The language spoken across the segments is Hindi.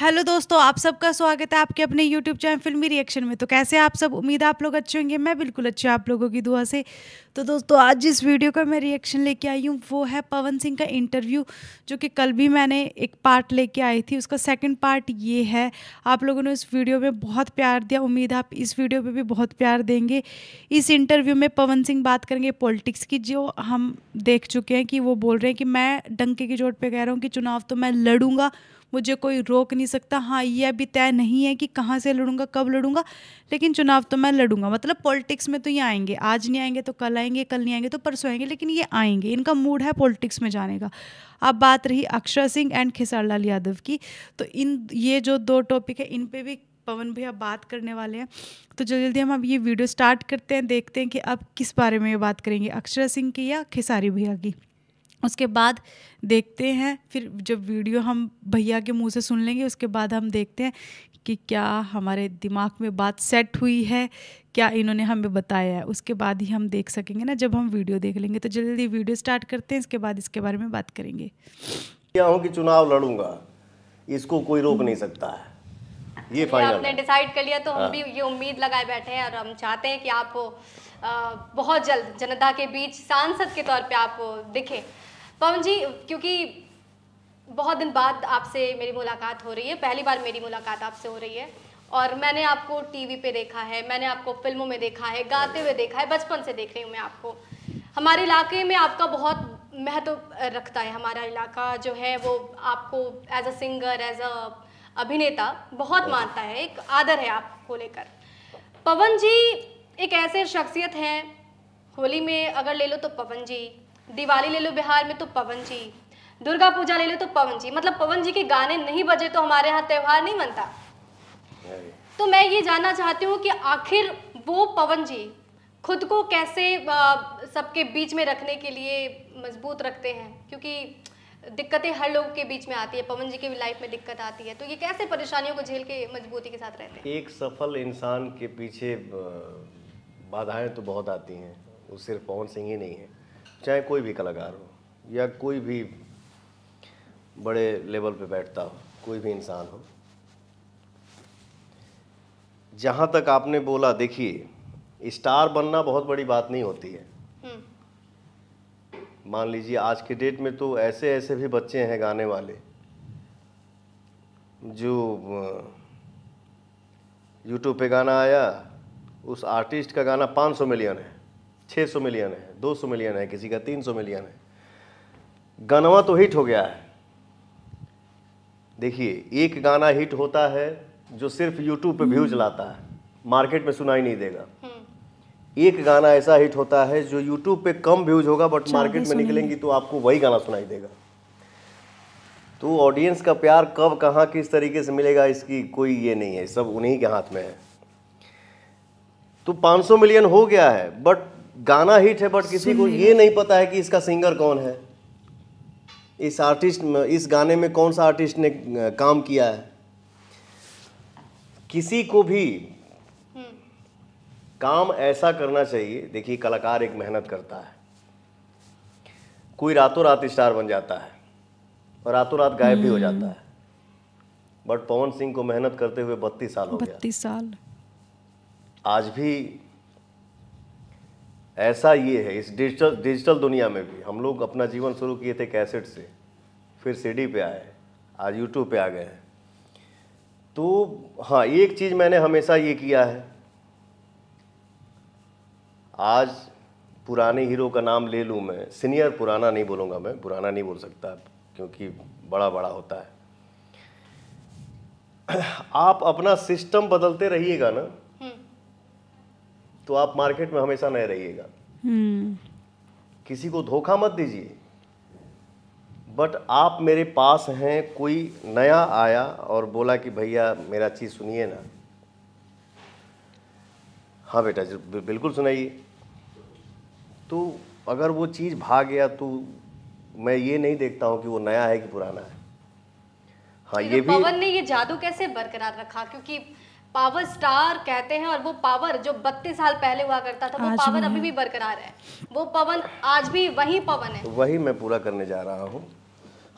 हेलो दोस्तों आप सबका स्वागत है आपके अपने यूट्यूब चैनल फिल्मी रिएक्शन में तो कैसे आप सब उम्मीद आप लोग अच्छे होंगे मैं बिल्कुल अच्छी आप लोगों की दुआ से तो दोस्तों आज जिस वीडियो का मैं रिएक्शन लेके आई हूँ वो है पवन सिंह का इंटरव्यू जो कि कल भी मैंने एक पार्ट लेके आई थी उसका सेकेंड पार्ट ये है आप लोगों ने उस वीडियो में बहुत प्यार दिया उम्मीद आप इस वीडियो पर भी बहुत प्यार देंगे इस इंटरव्यू में पवन सिंह बात करेंगे पॉलिटिक्स की जो हम देख चुके हैं कि वो बोल रहे हैं कि मैं डंके की चोट पर कह रहा हूँ कि चुनाव तो मैं लड़ूंगा मुझे कोई रोक नहीं सकता हाँ ये अभी तय नहीं है कि कहाँ से लड़ूंगा कब लड़ूंगा लेकिन चुनाव तो मैं लड़ूंगा मतलब पॉलिटिक्स में तो ये आएंगे आज नहीं आएंगे तो कल आएंगे कल नहीं आएंगे तो परसों आएंगे लेकिन ये आएंगे इनका मूड है पॉलिटिक्स में जाने का अब बात रही अक्षर सिंह एंड खेसारी लाल यादव की तो इन ये जो दो टॉपिक है इन पर भी पवन भैया बात करने वाले हैं तो जल्दी हम अब ये वीडियो स्टार्ट करते हैं देखते हैं कि अब किस बारे में ये बात करेंगे अक्षरा सिंह की या खेसारी भैया की उसके बाद देखते हैं फिर जब वीडियो हम भैया के मुंह से सुन लेंगे उसके बाद हम देखते हैं कि क्या हमारे दिमाग में बात सेट हुई है क्या इन्होंने हमें बताया है उसके बाद ही हम देख सकेंगे ना जब हम वीडियो देख लेंगे तो जल्दी वीडियो स्टार्ट करते हैं इसके बाद इसके बारे में बात करेंगे हूँ कि चुनाव लड़ूंगा इसको कोई रोक नहीं सकता है ये फाइनल आपने डिसाइड कर लिया तो हम हाँ। भी ये उम्मीद लगाए बैठे हैं और हम चाहते हैं कि आप बहुत जल्द जनता के बीच सांसद के तौर पे आप दिखें पवन जी क्योंकि बहुत दिन बाद आपसे मेरी मुलाकात हो रही है पहली बार मेरी मुलाकात आपसे हो रही है और मैंने आपको टीवी पे देखा है मैंने आपको फिल्मों में देखा है गाते हुए देखा है बचपन से देख रही हूँ मैं आपको हमारे इलाके में आपका बहुत महत्व रखता है हमारा इलाका जो है वो आपको as a singer as a अभिनेता बहुत मानता है एक आदर है आपको लेकर पवन जी एक ऐसे शख्सियत हैं होली में अगर ले लो तो पवन जी दिवाली ले लो बिहार में तो पवन जी दुर्गा पूजा ले लो तो पवन जी मतलब पवन जी के गाने नहीं बजे तो हमारे यहाँ त्यौहार नहीं बनता तो मैं ये जानना चाहती हूँ कि आखिर वो पवन जी खुद को कैसे सबके बीच में रखने के लिए मजबूत रखते हैं क्योंकि दिक्कतें हर लोग के बीच में आती है पवन जी की भी लाइफ में दिक्कत आती है तो ये कैसे परेशानियों को झेल के मजबूती के साथ रहते हैं एक सफल इंसान के पीछे बाधाएं तो बहुत आती हैं वो सिर्फ पवन सिंह ही नहीं है चाहे कोई भी कलाकार हो या कोई भी बड़े लेवल पे बैठता हो कोई भी इंसान हो जहाँ तक आपने बोला देखिए स्टार बनना बहुत बड़ी बात नहीं होती है हम्म। मान लीजिए आज के डेट में तो ऐसे ऐसे भी बच्चे हैं गाने वाले जो यूट्यूब पे गाना आया उस आर्टिस्ट का गाना 500 मिलियन है 600 मिलियन है 200 मिलियन है किसी का 300 मिलियन है गानवा तो हिट हो गया है देखिए एक गाना हिट होता है जो सिर्फ यूट्यूब पे व्यूज लाता है मार्केट में सुनाई नहीं देगा एक गाना ऐसा हिट होता है जो यूट्यूब पे कम व्यूज होगा बट मार्केट में निकलेंगी तो आपको वही गाना सुनाई देगा तो ऑडियंस का प्यार कब कहाँ किस तरीके से मिलेगा इसकी कोई ये नहीं है सब उन्हीं के हाथ में है तो 500 मिलियन हो गया है बट गाना हिट है बट किसी को ये नहीं पता है कि इसका सिंगर कौन है इस आर्टिस्ट में इस गाने में कौन सा आर्टिस्ट ने काम किया है किसी को भी हम्म। काम ऐसा करना चाहिए देखिए कलाकार एक मेहनत करता है कोई रातों रात स्टार बन जाता है और रातों रात गायब भी हो जाता हम्म। है बट पवन सिंह को मेहनत करते हुए बत्तीस साल हो गया बत्तीस साल आज भी ऐसा ये है इस डिजिटल डिजिटल दुनिया में भी हम लोग अपना जीवन शुरू किए थे कैसेट से फिर सीडी पे आए आज यूट्यूब पे आ गए हैं तो हाँ एक चीज़ मैंने हमेशा ये किया है आज पुराने हीरो का नाम ले लूँ मैं सीनियर पुराना नहीं बोलूँगा मैं पुराना नहीं बोल सकता क्योंकि बड़ा बड़ा होता है आप अपना सिस्टम बदलते रहिएगा ना तो आप मार्केट में हमेशा नहीं रहिएगा हम्म। किसी को धोखा मत दीजिए बट आप मेरे पास हैं कोई नया आया और बोला कि भैया मेरा चीज़ सुनिए ना हाँ बेटा बिल्कुल सुनाइए तो अगर वो चीज़ भाग गया तो मैं ये नहीं देखता हूँ कि वो नया है कि पुराना है हाँ ये भी पवन ने ये जादू कैसे बरकरार रखा क्योंकि पावर स्टार कहते हैं और वो पावर जो बत्तीस साल पहले हुआ करता था वो पावर अभी भी बरकरार है वो पवन आज भी वही पवन है वही मैं पूरा करने जा रहा हूँ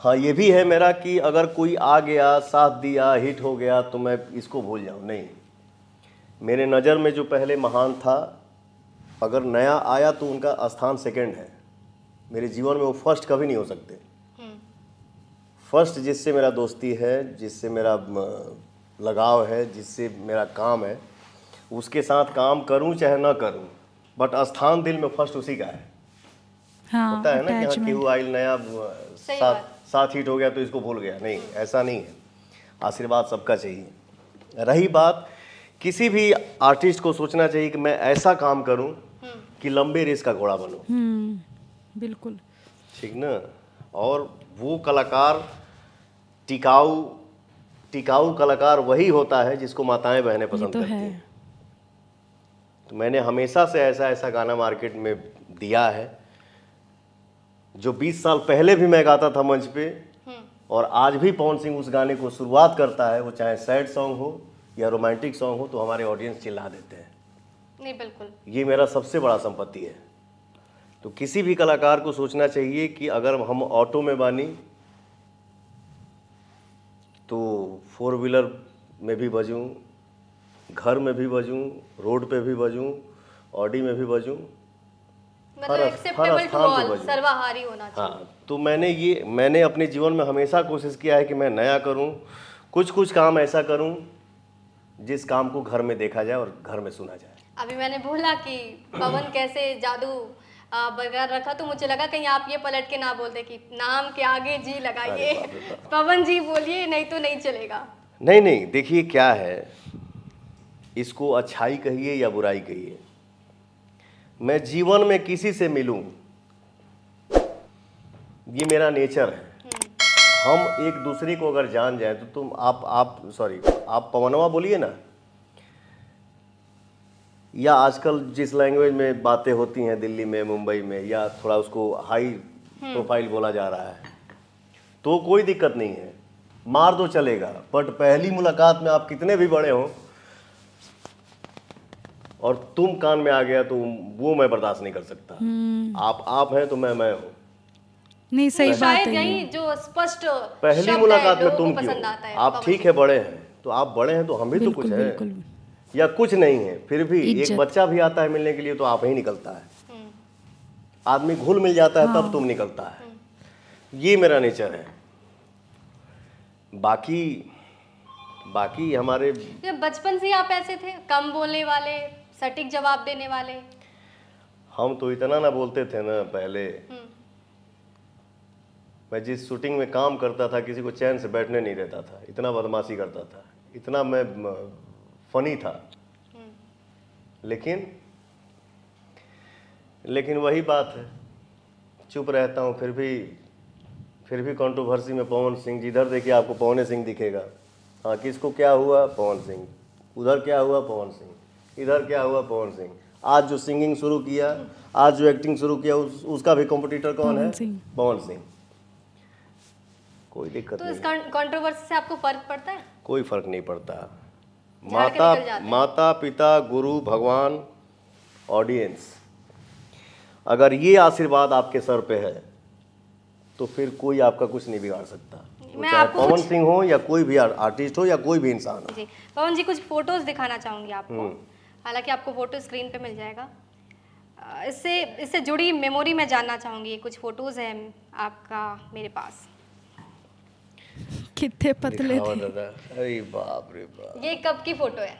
हाँ ये भी है मेरा कि अगर कोई आ गया साथ दिया हिट हो गया तो मैं इसको भूल जाऊँ नहीं मेरे नज़र में जो पहले महान था अगर नया आया तो उनका स्थान सेकंड है मेरे जीवन में वो फर्स्ट कभी नहीं हो सकते फर्स्ट हम्म। जिससे मेरा दोस्ती है जिससे मेरा लगाव है जिससे मेरा काम है उसके साथ काम करूं चाहे ना करूं बट स्थान दिल में फर्स्ट उसी का है हाँ, है ना कि हाँ आइल नया साथ साथ हिट हो गया तो इसको भूल गया नहीं ऐसा नहीं है आशीर्वाद सबका चाहिए रही बात किसी भी आर्टिस्ट को सोचना चाहिए कि मैं ऐसा काम करूं हम्म। कि लंबे रेस का घोड़ा बनूं हम्म, बिल्कुल ठीक ना और वो कलाकार टिकाऊ टिकाऊ कलाकार वही होता है जिसको माताएं बहनें पसंद तो करती हैं तो मैंने हमेशा से ऐसा ऐसा गाना मार्केट में दिया है जो 20 साल पहले भी मैं गाता था मंच पे हम्म। और आज भी पवन सिंह उस गाने को शुरुआत करता है वो चाहे सैड सॉन्ग हो या रोमांटिक सॉन्ग हो तो हमारे ऑडियंस चिल्ला देते हैं नहीं बिल्कुल ये मेरा सबसे बड़ा संपत्ति है तो किसी भी कलाकार को सोचना चाहिए कि अगर हम ऑटो में बानी तो फोर व्हीलर में भी बजूँ घर में भी बजूँ रोड पे भी बजूँ ऑडी में भी बजूँ मतलब हर स्थान पर बजूँ हाँ तो मैंने ये मैंने अपने जीवन में हमेशा कोशिश किया है कि मैं नया करूं कुछ कुछ काम ऐसा करूं जिस काम को घर में देखा जाए और घर में सुना जाए अभी मैंने बोला कि पवन कैसे जादू बगैर रखा तो मुझे लगा कहीं आप ये पलट के ना बोलते कि नाम के आगे जी लगाइए पवन जी बोलिए नहीं तो नहीं चलेगा नहीं नहीं देखिए क्या है इसको अच्छाई कहिए या बुराई कहिए मैं जीवन में किसी से मिलूं ये मेरा नेचर है हम्म। हम एक दूसरे को अगर जान जाए तो तुम आप आप सॉरी आप पवनवा बोलिए ना या आजकल जिस लैंग्वेज में बातें होती हैं दिल्ली में मुंबई में या थोड़ा उसको हाई हम्म। प्रोफाइल बोला जा रहा है तो कोई दिक्कत नहीं है मार दो तो चलेगा बट पहली मुलाकात में आप कितने भी बड़े हों और तुम कान में आ गया तो वो मैं बर्दाश्त नहीं कर सकता हम्म। आप आप हैं तो मैं मैं हूँ नहीं सही बात है यही जो स्पष्ट पहली मुलाकात में तुम क्यों आप ठीक है बड़े हैं तो आप बड़े हैं तो हम भी तो कुछ है या कुछ नहीं है फिर भी एक बच्चा भी आता है मिलने के लिए तो आप ही निकलता है हम्म। आदमी घुल मिल जाता है हाँ। तब तुम निकलता है हम्म। ये मेरा नेचर है बाकी बाकी हमारे बचपन से आप ऐसे थे कम बोलने वाले सटीक जवाब देने वाले हम तो इतना ना बोलते थे ना पहले हम्म। मैं जिस शूटिंग में काम करता था किसी को चैन से बैठने नहीं देता था इतना बदमाशी करता था इतना मैं फनी था लेकिन लेकिन वही बात है चुप रहता हूँ फिर भी फिर भी कंट्रोवर्सी में पवन सिंह जिधर देखिए आपको पवन सिंह दिखेगा हाँ किसको क्या हुआ पवन सिंह उधर क्या हुआ पवन सिंह इधर क्या हुआ पवन सिंह आज जो सिंगिंग शुरू किया आज जो एक्टिंग शुरू किया उस, उसका भी कॉम्पिटिटर कौन है पवन सिंह कोई दिक्कत तो नहीं कंट्रोवर्सी से आपको फर्क पड़ता है कोई फर्क नहीं पड़ता माता माता पिता गुरु भगवान ऑडियंस अगर ये आशीर्वाद आपके सर पे है तो फिर कोई आपका कुछ नहीं बिगाड़ सकता चाहे पवन सिंह हो या कोई भी आर्टिस्ट हो या कोई भी इंसान हो पवन जी कुछ फोटोज दिखाना चाहूंगी आपको हम्म। हालांकि आपको फोटो स्क्रीन पे मिल जाएगा इससे इससे जुड़ी मेमोरी में जानना चाहूँगी कुछ फ़ोटोज़ हैं आपका मेरे पास कितने पतले थे अरे बाप रे बाप ये कब की फोटो है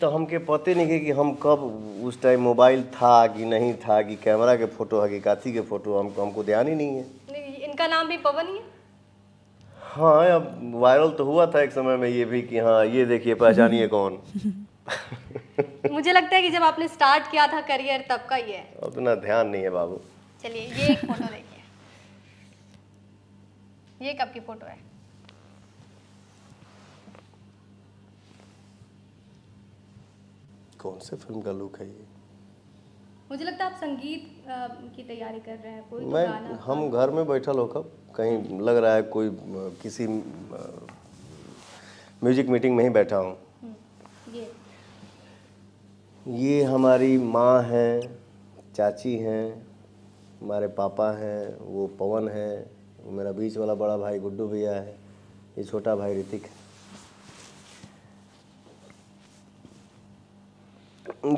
तो हमके पते नहीं है कि हम कब उस टाइम मोबाइल था कि नहीं था कि कैमरा के फोटो है कि काथी के फोटो हमको हमको ध्यान ही नहीं है इनका नाम भी पवन ही है हाँ अब वायरल तो हुआ था एक समय में ये भी कि हाँ ये देखिए पहचानिए कौन मुझे लगता है कि जब आपने स्टार्ट किया था करियर तब का ये उतना ध्यान नहीं है बाबू चलिए ये एक फोटो देखिए ये कब की फोटो है कौन से फिल्म का लुक है ये मुझे लगता है आप संगीत की तैयारी कर रहे हैं कोई मैं गाना हम घर में बैठा लोग कब कहीं लग रहा है कोई किसी म्यूजिक मीटिंग में ही बैठा हूँ हम्म, ये ये हमारी माँ है चाची हैं हमारे पापा हैं वो पवन हैं वो मेरा बीच वाला बड़ा भाई गुड्डू भैया है ये छोटा भाई ऋतिक है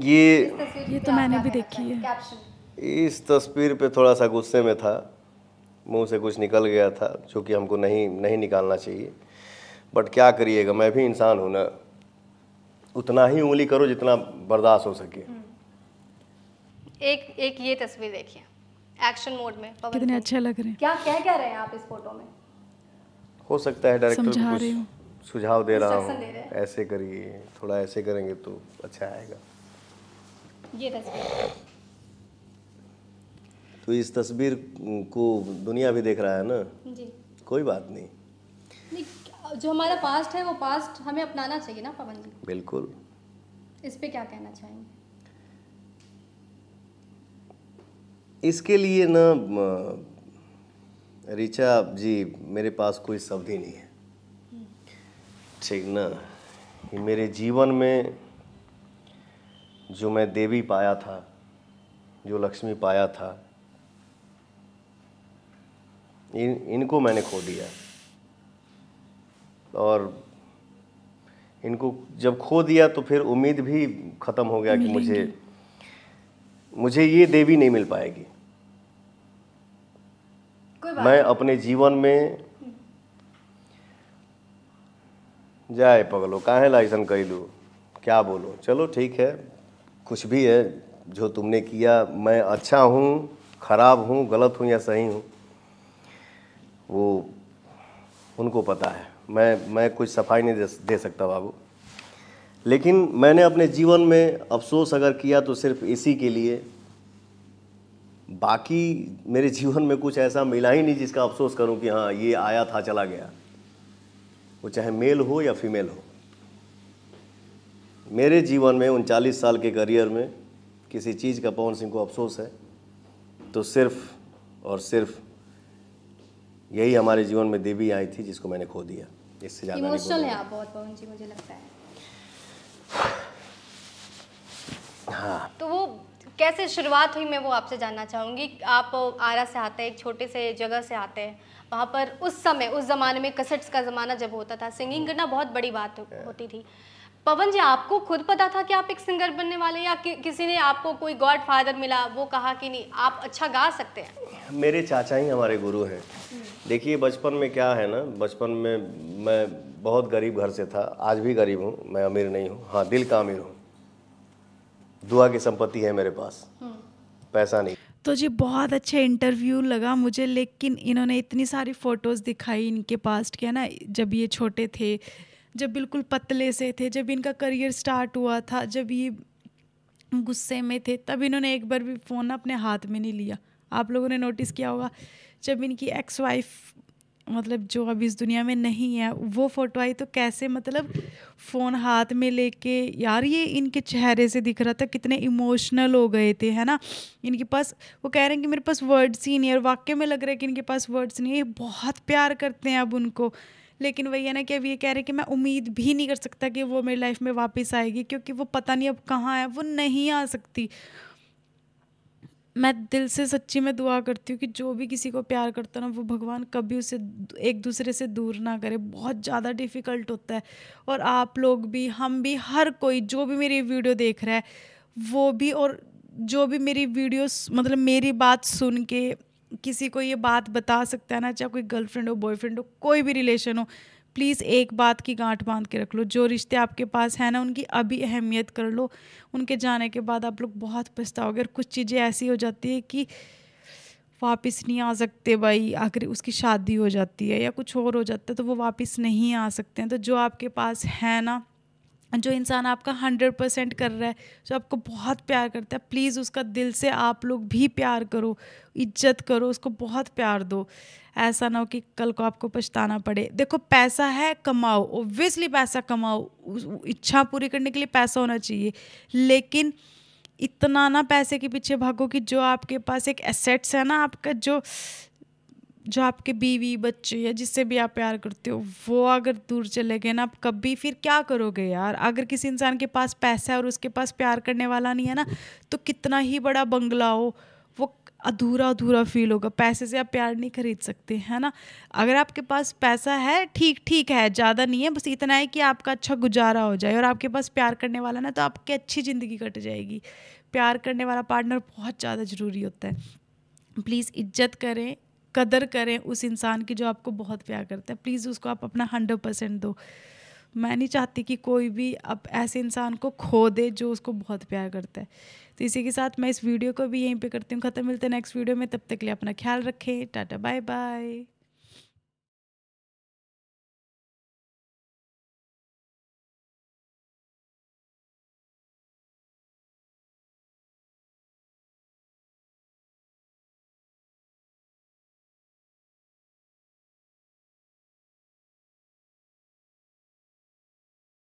ये ये तो मैंने भी देखी है इस तस्वीर पे थोड़ा सा गुस्से में था मुंह से कुछ निकल गया था जो कि हमको नहीं नहीं निकालना चाहिए बट क्या करिएगा मैं भी इंसान हूँ ना उतना ही उंगली करो जितना बर्दाश्त हो सके हम्म। एक एक ये तस्वीर देखिए एक्शन मोड में कितने अच्छे लग रहे हैं क्या क्या कह रहे हैं आप इस फोटो में हो सकता है डायरेक्टर सुझाव दे रहा हूँ ऐसे करिए थोड़ा ऐसे करेंगे तो अच्छा आएगा ये तो इस तस्वीर को दुनिया भी देख रहा है ना जी कोई बात नहीं, नहीं जो हमारा पास्ट है वो पास्ट हमें अपनाना चाहिए ना पवन जी बिल्कुल इस पे क्या कहना चाहेंगे इसके लिए ना रिचा जी मेरे पास कोई शब्द ही नहीं है ठीक ना मेरे जीवन में जो मैं देवी पाया था जो लक्ष्मी पाया था इन इनको मैंने खो दिया और इनको जब खो दिया तो फिर उम्मीद भी ख़त्म हो गया कि मुझे मुझे ये देवी नहीं मिल पाएगी मैं अपने जीवन में जाए पगलो काहे लाइसन कैलू क्या बोलो चलो ठीक है कुछ भी है जो तुमने किया मैं अच्छा हूँ खराब हूँ गलत हूँ या सही हूँ वो उनको पता है मैं मैं कुछ सफाई नहीं दे सकता बाबू लेकिन मैंने अपने जीवन में अफसोस अगर किया तो सिर्फ इसी के लिए बाकी मेरे जीवन में कुछ ऐसा मिला ही नहीं जिसका अफसोस करूं कि हाँ ये आया था चला गया वो चाहे मेल हो या फीमेल हो मेरे जीवन में उनचालीस साल के करियर में किसी चीज़ का पवन सिंह को अफसोस है तो सिर्फ और सिर्फ यही हमारे जीवन में देवी आई थी जिसको मैंने खो दिया इससे ज़्यादा है आप बहुत पवन जी मुझे लगता है हाँ तो कैसे शुरुआत हुई मैं वो आपसे जानना चाहूँगी आप आरा से आते हैं एक छोटे से जगह से आते हैं वहाँ पर उस समय उस ज़माने में कसट्स का ज़माना जब होता था सिंगिंग करना बहुत बड़ी बात होती थी पवन जी आपको खुद पता था कि आप एक सिंगर बनने वाले या कि, किसी ने आपको कोई गॉड फादर मिला वो कहा कि नहीं आप अच्छा गा सकते हैं मेरे चाचा ही हमारे गुरु हैं हम्म। देखिए बचपन में क्या है ना बचपन में मैं बहुत गरीब घर से था आज भी गरीब हूँ मैं अमीर नहीं हूँ हाँ दिल का अमीर हूँ दुआ की संपत्ति है मेरे पास हम्म। पैसा नहीं तो जी बहुत अच्छा इंटरव्यू लगा मुझे लेकिन इन्होंने इतनी सारी फ़ोटोज़ दिखाई इनके पास्ट के ना जब ये छोटे थे जब बिल्कुल पतले से थे जब इनका करियर स्टार्ट हुआ था जब ये गुस्से में थे तब इन्होंने एक बार भी फ़ोन अपने हाथ में नहीं लिया आप लोगों ने नोटिस किया होगा जब इनकी एक्स वाइफ मतलब जो अभी इस दुनिया में नहीं है वो फ़ोटो आई तो कैसे मतलब फ़ोन हाथ में लेके यार ये इनके चेहरे से दिख रहा था कितने इमोशनल हो गए थे है ना इनके पास वो कह रहे हैं कि मेरे पास वर्ड्स ही नहीं और वाक्य में लग रहा है कि इनके पास वर्ड्स नहीं है बहुत प्यार करते हैं अब उनको लेकिन वही है ना कि अब ये कह रहे हैं कि मैं उम्मीद भी नहीं कर सकता कि वो मेरी लाइफ में वापस आएगी क्योंकि वो पता नहीं अब कहाँ है वो नहीं आ सकती मैं दिल से सच्ची में दुआ करती हूँ कि जो भी किसी को प्यार करता ना वो भगवान कभी उसे एक दूसरे से दूर ना करे बहुत ज़्यादा डिफ़िकल्ट होता है और आप लोग भी हम भी हर कोई जो भी मेरी वीडियो देख रहा है वो भी और जो भी मेरी वीडियो मतलब मेरी बात सुन के किसी को ये बात बता सकता है ना चाहे कोई गर्लफ्रेंड हो बॉयफ्रेंड हो कोई भी रिलेशन हो प्लीज़ एक बात की गांठ बांध के रख लो जो रिश्ते आपके पास हैं ना उनकी अभी अहमियत कर लो उनके जाने के बाद आप लोग बहुत पछताओगे और कुछ चीज़ें ऐसी हो जाती है कि वापस नहीं आ सकते भाई आखिर उसकी शादी हो जाती है या कुछ और हो जाता है तो वो वापस नहीं आ सकते हैं तो जो आपके पास है ना जो इंसान आपका हंड्रेड परसेंट कर रहा है जो आपको बहुत प्यार करता है प्लीज़ उसका दिल से आप लोग भी प्यार करो इज्जत करो उसको बहुत प्यार दो ऐसा ना हो कि कल को आपको पछताना पड़े देखो पैसा है कमाओ ओब्वियसली पैसा कमाओ इच्छा पूरी करने के लिए पैसा होना चाहिए लेकिन इतना ना पैसे के पीछे भागो कि जो आपके पास एक एसेट्स है ना आपका जो जो आपके बीवी बच्चे या जिससे भी आप प्यार करते हो वो अगर दूर चले गए ना आप कभी फिर क्या करोगे यार अगर किसी इंसान के पास पैसा है और उसके पास प्यार करने वाला नहीं है ना तो कितना ही बड़ा बंगला हो वो अधूरा अधूरा फील होगा पैसे से आप प्यार नहीं खरीद सकते है ना अगर आपके पास पैसा है ठीक ठीक है ज़्यादा नहीं है बस इतना है कि आपका अच्छा गुजारा हो जाए और आपके पास प्यार करने वाला ना तो आपकी अच्छी ज़िंदगी कट जाएगी प्यार करने वाला पार्टनर बहुत ज़्यादा ज़रूरी होता है प्लीज़ इज्जत करें कदर करें उस इंसान की जो आपको बहुत प्यार करता है प्लीज़ उसको आप अपना हंड्रेड परसेंट दो मैं नहीं चाहती कि कोई भी अब ऐसे इंसान को खो दे जो उसको बहुत प्यार करता है तो इसी के साथ मैं इस वीडियो को भी यहीं पे करती हूँ ख़त्म मिलते हैं नेक्स्ट वीडियो में तब तक के लिए अपना ख्याल रखें टाटा बाय बाय